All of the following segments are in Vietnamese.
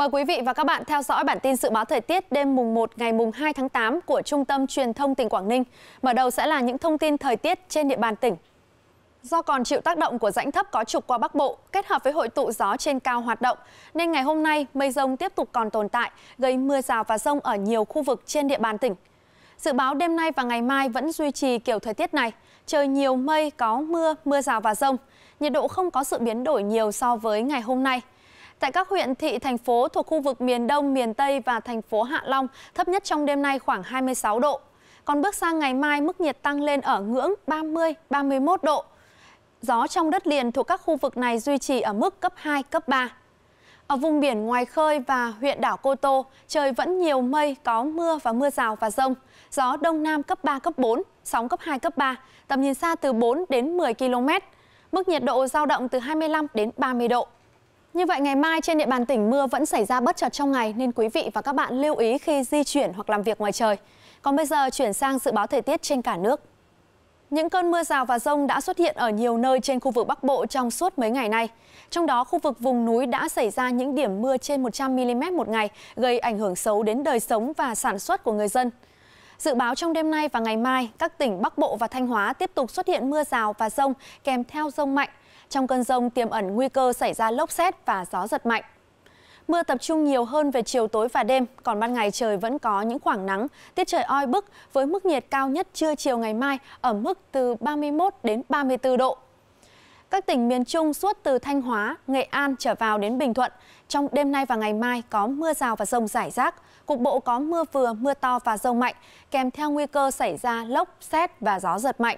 Mời quý vị và các bạn theo dõi bản tin dự báo thời tiết đêm mùng 1 ngày mùng 2 tháng 8 của Trung tâm Truyền thông tỉnh Quảng Ninh. Mở đầu sẽ là những thông tin thời tiết trên địa bàn tỉnh. Do còn chịu tác động của rãnh thấp có trục qua Bắc Bộ, kết hợp với hội tụ gió trên cao hoạt động, nên ngày hôm nay mây rông tiếp tục còn tồn tại, gây mưa rào và rông ở nhiều khu vực trên địa bàn tỉnh. Dự báo đêm nay và ngày mai vẫn duy trì kiểu thời tiết này, trời nhiều mây có mưa, mưa rào và rông. Nhiệt độ không có sự biến đổi nhiều so với ngày hôm nay. Tại các huyện, thị, thành phố thuộc khu vực miền Đông, miền Tây và thành phố Hạ Long, thấp nhất trong đêm nay khoảng 26 độ. Còn bước sang ngày mai, mức nhiệt tăng lên ở ngưỡng 30-31 độ. Gió trong đất liền thuộc các khu vực này duy trì ở mức cấp 2, cấp 3. Ở vùng biển ngoài khơi và huyện đảo Cô Tô, trời vẫn nhiều mây, có mưa và mưa rào và rông. Gió đông nam cấp 3, cấp 4, sóng cấp 2, cấp 3, tầm nhìn xa từ 4 đến 10 km. Mức nhiệt độ giao động từ 25 đến 30 độ. Như vậy ngày mai trên địa bàn tỉnh mưa vẫn xảy ra bất chợt trong ngày nên quý vị và các bạn lưu ý khi di chuyển hoặc làm việc ngoài trời. Còn bây giờ chuyển sang dự báo thời tiết trên cả nước. Những cơn mưa rào và rông đã xuất hiện ở nhiều nơi trên khu vực Bắc Bộ trong suốt mấy ngày nay. Trong đó, khu vực vùng núi đã xảy ra những điểm mưa trên 100mm một ngày, gây ảnh hưởng xấu đến đời sống và sản xuất của người dân. Dự báo trong đêm nay và ngày mai, các tỉnh Bắc Bộ và Thanh Hóa tiếp tục xuất hiện mưa rào và rông kèm theo rông mạnh. Trong cơn rông tiềm ẩn nguy cơ xảy ra lốc xét và gió giật mạnh. Mưa tập trung nhiều hơn về chiều tối và đêm, còn ban ngày trời vẫn có những khoảng nắng, tiết trời oi bức với mức nhiệt cao nhất trưa chiều ngày mai ở mức từ 31 đến 34 độ. Các tỉnh miền Trung suốt từ Thanh Hóa, Nghệ An trở vào đến Bình Thuận, trong đêm nay và ngày mai có mưa rào và rông rải rác, cục bộ có mưa vừa, mưa to và rông mạnh, kèm theo nguy cơ xảy ra lốc, xét và gió giật mạnh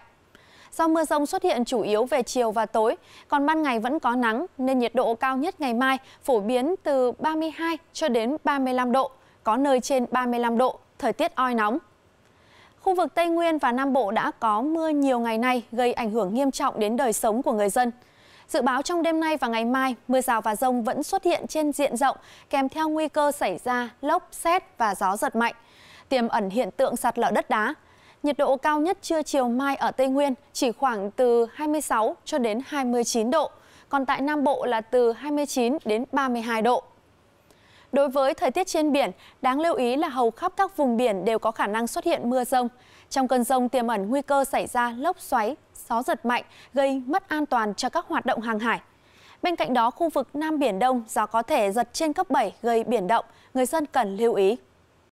do mưa rông xuất hiện chủ yếu về chiều và tối, còn ban ngày vẫn có nắng nên nhiệt độ cao nhất ngày mai phổ biến từ 32 cho đến 35 độ, có nơi trên 35 độ, thời tiết oi nóng. Khu vực Tây Nguyên và Nam Bộ đã có mưa nhiều ngày nay gây ảnh hưởng nghiêm trọng đến đời sống của người dân. Dự báo trong đêm nay và ngày mai, mưa rào và rông vẫn xuất hiện trên diện rộng, kèm theo nguy cơ xảy ra lốc, xét và gió giật mạnh. Tiềm ẩn hiện tượng sạt lở đất đá. Nhiệt độ cao nhất trưa chiều mai ở Tây Nguyên chỉ khoảng từ 26 cho đến 29 độ, còn tại Nam Bộ là từ 29 đến 32 độ. Đối với thời tiết trên biển, đáng lưu ý là hầu khắp các vùng biển đều có khả năng xuất hiện mưa rông. Trong cơn rông tiềm ẩn nguy cơ xảy ra lốc xoáy, gió giật mạnh, gây mất an toàn cho các hoạt động hàng hải. Bên cạnh đó, khu vực Nam Biển Đông gió có thể giật trên cấp 7 gây biển động, người dân cần lưu ý.